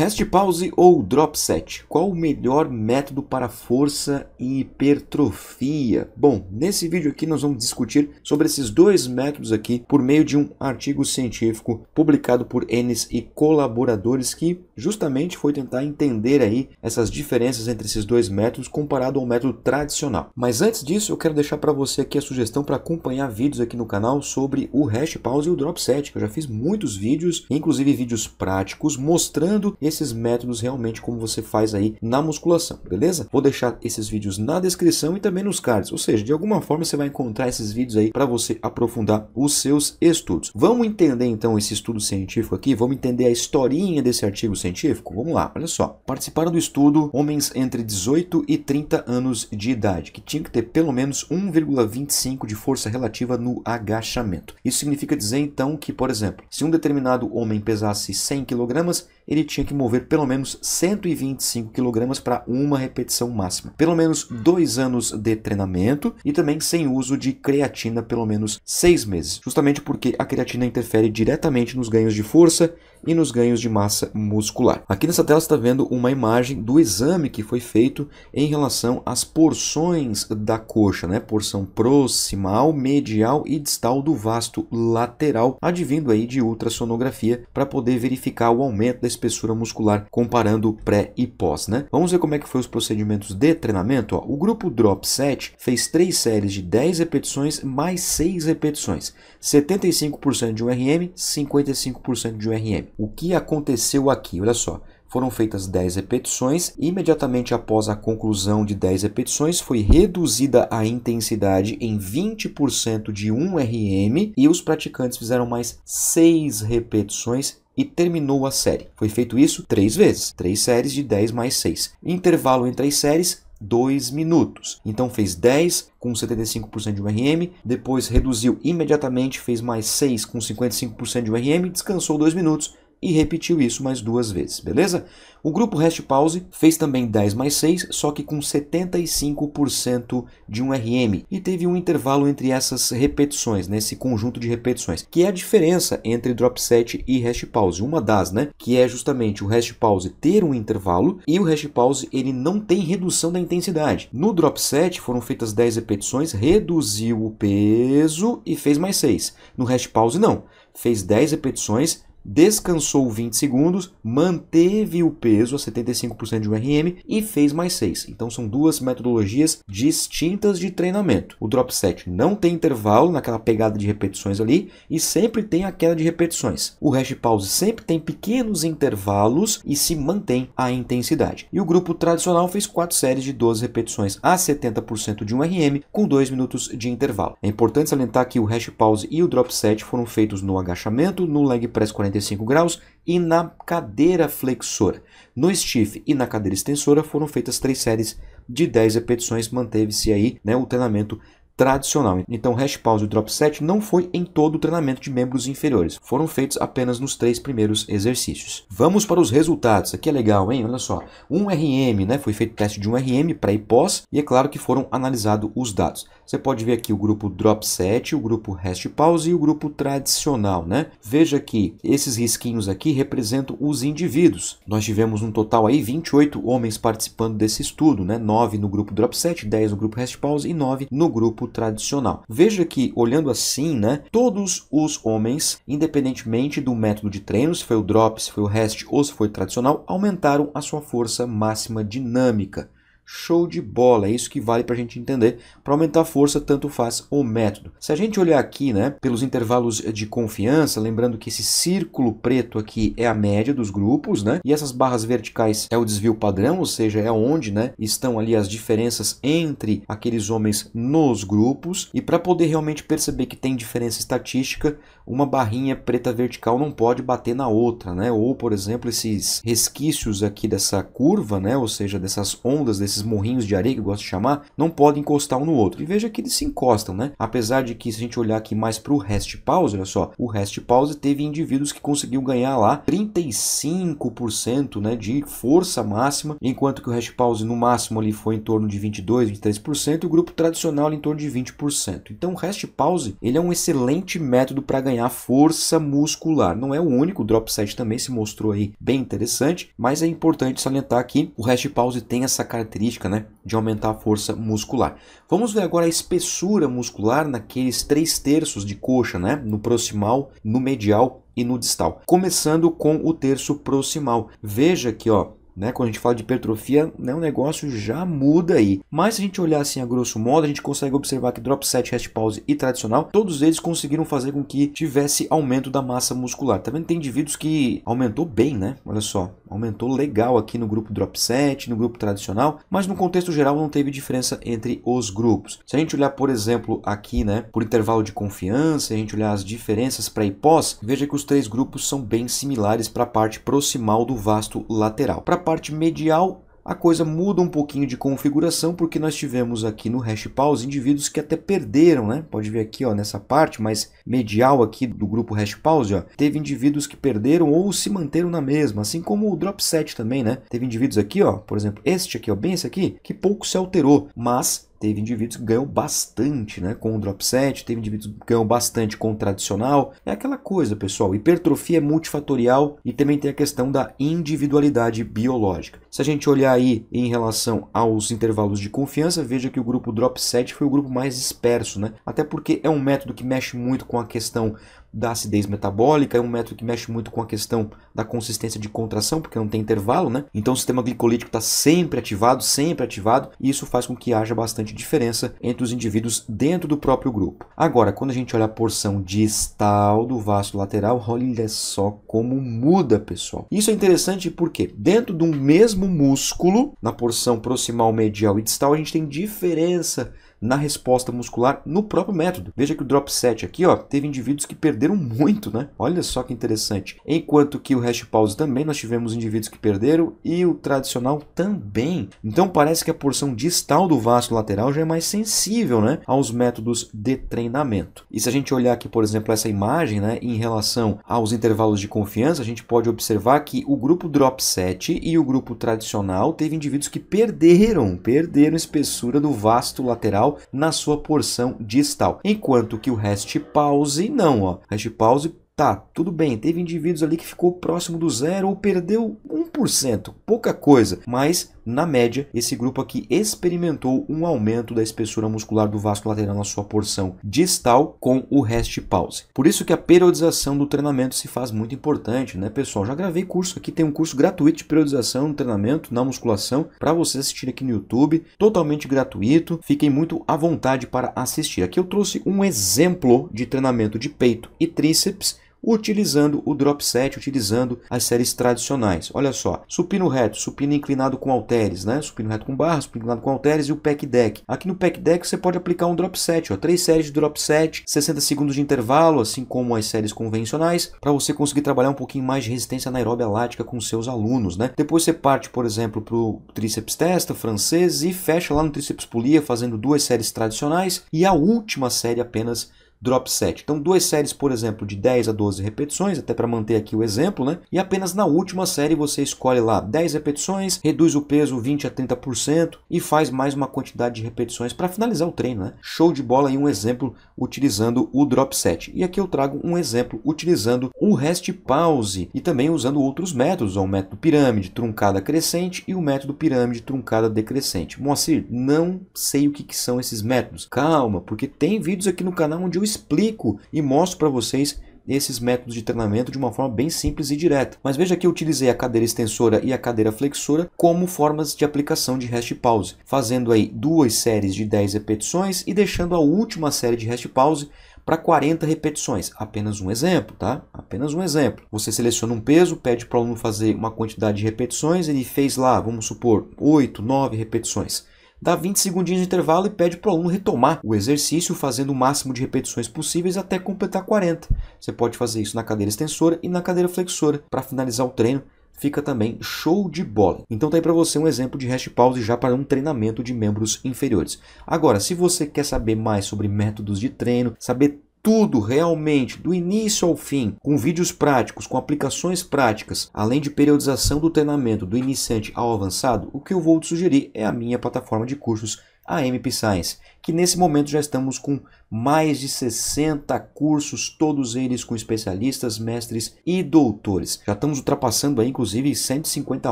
Rest pause ou drop set? Qual o melhor método para força e hipertrofia? Bom, nesse vídeo aqui nós vamos discutir sobre esses dois métodos aqui por meio de um artigo científico publicado por Enes e colaboradores que justamente foi tentar entender aí essas diferenças entre esses dois métodos comparado ao método tradicional. Mas antes disso, eu quero deixar para você aqui a sugestão para acompanhar vídeos aqui no canal sobre o hash pause e o drop set, que eu já fiz muitos vídeos, inclusive vídeos práticos mostrando nesses métodos realmente como você faz aí na musculação, beleza? Vou deixar esses vídeos na descrição e também nos cards, ou seja, de alguma forma você vai encontrar esses vídeos aí para você aprofundar os seus estudos. Vamos entender então esse estudo científico aqui, vamos entender a historinha desse artigo científico? Vamos lá, olha só. Participaram do estudo homens entre 18 e 30 anos de idade, que tinham que ter pelo menos 1,25 de força relativa no agachamento. Isso significa dizer então que, por exemplo, se um determinado homem pesasse 100 kg, ele tinha que mover pelo menos 125 kg para uma repetição máxima. Pelo menos dois anos de treinamento e também sem uso de creatina pelo menos seis meses. Justamente porque a creatina interfere diretamente nos ganhos de força e nos ganhos de massa muscular. Aqui nessa tela está vendo uma imagem do exame que foi feito em relação às porções da coxa, né? Porção proximal, medial e distal do vasto lateral, advindo aí de ultrassonografia para poder verificar o aumento da espessura muscular comparando pré e pós, né? Vamos ver como é que foi os procedimentos de treinamento, ó. O grupo Drop 7 fez três séries de 10 repetições mais 6 repetições, 75% de um RM, 55% de um RM. O que aconteceu aqui? Olha só. Foram feitas 10 repetições, imediatamente após a conclusão de 10 repetições, foi reduzida a intensidade em 20% de 1 RM e os praticantes fizeram mais 6 repetições e terminou a série. Foi feito isso três vezes, três séries de 10 mais 6. Intervalo entre as séries, 2 minutos. Então fez 10 com 75% de RM, depois reduziu imediatamente, fez mais 6 com 55% de RM, descansou 2 minutos e repetiu isso mais duas vezes, beleza? O grupo Rest Pause fez também 10 mais 6, só que com 75% de um RM e teve um intervalo entre essas repetições, nesse né, conjunto de repetições, que é a diferença entre drop set e Rest Pause, uma das, né, que é justamente o Rest Pause ter um intervalo e o Rest Pause ele não tem redução da intensidade. No drop set foram feitas 10 repetições, reduziu o peso e fez mais 6. No Rest Pause não, fez 10 repetições descansou 20 segundos, manteve o peso a 75% de RM e fez mais 6. Então são duas metodologias distintas de treinamento. O drop set não tem intervalo naquela pegada de repetições ali e sempre tem a queda de repetições. O hash pause sempre tem pequenos intervalos e se mantém a intensidade. E o grupo tradicional fez quatro séries de 12 repetições a 70% de RM com 2 minutos de intervalo. É importante salientar que o hash pause e o drop set foram feitos no agachamento, no leg press 40. 45 graus e na cadeira flexora. No stiff e na cadeira extensora foram feitas três séries de 10 repetições, manteve-se aí né, o treinamento tradicional. Então, hash pause e drop set não foi em todo o treinamento de membros inferiores, foram feitos apenas nos três primeiros exercícios. Vamos para os resultados. Aqui é legal, hein? Olha só. Um RM, né? Foi feito teste de um RM para e pós, e é claro que foram analisados os dados. Você pode ver aqui o grupo drop set, o grupo rest pause e o grupo tradicional, né? Veja que esses risquinhos aqui representam os indivíduos. Nós tivemos um total aí 28 homens participando desse estudo, né? 9 no grupo drop set, 10 no grupo rest pause e 9 no grupo tradicional. Veja que olhando assim, né, todos os homens, independentemente do método de treino, se foi o drop, se foi o rest ou se foi tradicional, aumentaram a sua força máxima dinâmica. Show de bola, é isso que vale para a gente entender. Para aumentar a força, tanto faz o método. Se a gente olhar aqui, né, pelos intervalos de confiança, lembrando que esse círculo preto aqui é a média dos grupos, né, e essas barras verticais é o desvio padrão, ou seja, é onde, né, estão ali as diferenças entre aqueles homens nos grupos. E para poder realmente perceber que tem diferença estatística, uma barrinha preta vertical não pode bater na outra, né, ou por exemplo esses resquícios aqui dessa curva, né, ou seja, dessas ondas desses esses morrinhos de areia que eu gosto de chamar, não podem encostar um no outro. E veja que eles se encostam, né? Apesar de que se a gente olhar aqui mais para o rest pause, olha só, o rest pause teve indivíduos que conseguiu ganhar lá 35% né, de força máxima, enquanto que o rest pause no máximo ali foi em torno de 22, 23% e o grupo tradicional em torno de 20%. Então o rest pause ele é um excelente método para ganhar força muscular. Não é o único, o drop set também se mostrou aí bem interessante, mas é importante salientar que o rest pause tem essa característica característica né, de aumentar a força muscular. Vamos ver agora a espessura muscular naqueles três terços de coxa, né, no proximal, no medial e no distal. Começando com o terço proximal. Veja que ó, né? Quando a gente fala de hipertrofia, né, o negócio já muda aí. Mas se a gente olhar assim a grosso modo, a gente consegue observar que drop set, rest pause e tradicional, todos eles conseguiram fazer com que tivesse aumento da massa muscular. Também tá tem indivíduos que aumentou bem, né? Olha só, Aumentou legal aqui no grupo Drop 7, no grupo tradicional, mas no contexto geral não teve diferença entre os grupos. Se a gente olhar, por exemplo, aqui, né, por intervalo de confiança, a gente olhar as diferenças pré e pós, veja que os três grupos são bem similares para a parte proximal do vasto lateral. Para a parte medial, a coisa muda um pouquinho de configuração, porque nós tivemos aqui no hash pause indivíduos que até perderam, né? Pode ver aqui ó, nessa parte mais medial aqui do grupo hash pause, ó, teve indivíduos que perderam ou se manteram na mesma, assim como o drop set também, né? Teve indivíduos aqui, ó, por exemplo, este aqui, ó, bem esse aqui, que pouco se alterou, mas Teve indivíduos que ganham bastante né, com o drop set, teve indivíduos que ganham bastante com o tradicional. É aquela coisa, pessoal. Hipertrofia é multifatorial e também tem a questão da individualidade biológica. Se a gente olhar aí em relação aos intervalos de confiança, veja que o grupo drop set foi o grupo mais disperso, né? Até porque é um método que mexe muito com a questão da acidez metabólica, é um método que mexe muito com a questão da consistência de contração, porque não tem intervalo, né? Então o sistema glicolítico está sempre ativado, sempre ativado, e isso faz com que haja bastante diferença entre os indivíduos dentro do próprio grupo. Agora, quando a gente olha a porção distal do vaso lateral, olha só como muda, pessoal. Isso é interessante porque dentro de um mesmo músculo, na porção proximal, medial e distal, a gente tem diferença na resposta muscular no próprio método. Veja que o drop set aqui, ó, teve indivíduos que perderam muito, né? Olha só que interessante. Enquanto que o hash pause também nós tivemos indivíduos que perderam e o tradicional também. Então parece que a porção distal do vaso lateral já é mais sensível, né, aos métodos de treinamento. E se a gente olhar aqui, por exemplo, essa imagem, né, em relação aos intervalos de confiança, a gente pode observar que o grupo drop set e o grupo tradicional teve indivíduos que perderam, perderam espessura do vasto lateral na sua porção distal. Enquanto que o rest pause, não, ó. Rest pause Tá, tudo bem, teve indivíduos ali que ficou próximo do zero ou perdeu 1%, pouca coisa, mas na média, esse grupo aqui experimentou um aumento da espessura muscular do vaso lateral na sua porção distal com o rest pause. Por isso que a periodização do treinamento se faz muito importante, né, pessoal? Já gravei curso aqui, tem um curso gratuito de periodização no treinamento, na musculação, para você assistir aqui no YouTube, totalmente gratuito. Fiquem muito à vontade para assistir. Aqui eu trouxe um exemplo de treinamento de peito e tríceps utilizando o drop set, utilizando as séries tradicionais. Olha só, supino reto, supino inclinado com halteres, né? supino reto com barra, supino inclinado com halteres e o pack deck. Aqui no pack deck você pode aplicar um drop set, ó, três séries de drop set, 60 segundos de intervalo, assim como as séries convencionais, para você conseguir trabalhar um pouquinho mais de resistência anaeróbia lática com seus alunos. Né? Depois você parte, por exemplo, para o tríceps testa francês e fecha lá no tríceps polia fazendo duas séries tradicionais e a última série apenas drop set. Então, duas séries, por exemplo, de 10 a 12 repetições, até para manter aqui o exemplo, né? E apenas na última série você escolhe lá 10 repetições, reduz o peso 20 a 30% e faz mais uma quantidade de repetições para finalizar o treino, né? Show de bola aí um exemplo utilizando o drop set. E aqui eu trago um exemplo utilizando o rest pause e também usando outros métodos, o método pirâmide truncada crescente e o método pirâmide truncada decrescente. Moacir, não sei o que, que são esses métodos. Calma, porque tem vídeos aqui no canal onde eu explico e mostro para vocês esses métodos de treinamento de uma forma bem simples e direta. Mas veja que eu utilizei a cadeira extensora e a cadeira flexora como formas de aplicação de rest pause, fazendo aí duas séries de 10 repetições e deixando a última série de rest pause para 40 repetições. Apenas um exemplo, tá? Apenas um exemplo. Você seleciona um peso, pede para o aluno fazer uma quantidade de repetições, ele fez lá, vamos supor, 8, 9 repetições dá 20 segundinhos de intervalo e pede para o aluno retomar o exercício fazendo o máximo de repetições possíveis até completar 40. Você pode fazer isso na cadeira extensora e na cadeira flexora para finalizar o treino fica também show de bola. Então tá aí para você um exemplo de hash pause já para um treinamento de membros inferiores. Agora, se você quer saber mais sobre métodos de treino, saber tudo realmente, do início ao fim, com vídeos práticos, com aplicações práticas, além de periodização do treinamento do iniciante ao avançado, o que eu vou te sugerir é a minha plataforma de cursos, a MP Science que nesse momento já estamos com mais de 60 cursos, todos eles com especialistas, mestres e doutores. Já estamos ultrapassando aí, inclusive, 150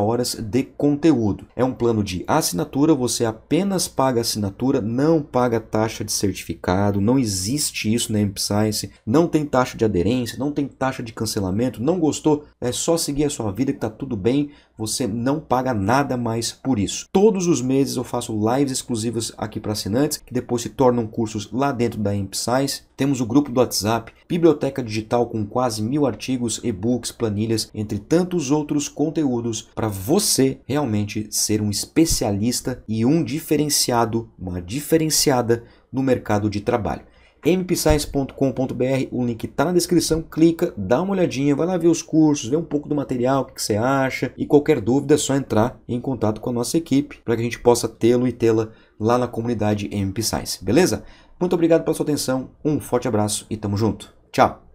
horas de conteúdo. É um plano de assinatura, você apenas paga assinatura, não paga taxa de certificado, não existe isso na EmpScience, não tem taxa de aderência, não tem taxa de cancelamento, não gostou, é só seguir a sua vida que está tudo bem, você não paga nada mais por isso. Todos os meses eu faço lives exclusivas aqui para assinantes, que depois se tornam cursos lá dentro da MPsize. Temos o grupo do WhatsApp, biblioteca digital com quase mil artigos, e-books, planilhas, entre tantos outros conteúdos para você realmente ser um especialista e um diferenciado, uma diferenciada no mercado de trabalho MPsize.com.br. o link está na descrição, clica, dá uma olhadinha, vai lá ver os cursos, vê um pouco do material, o que você acha, e qualquer dúvida é só entrar em contato com a nossa equipe para que a gente possa tê-lo e tê-la lá na comunidade MP Science, beleza? Muito obrigado pela sua atenção, um forte abraço e tamo junto. Tchau!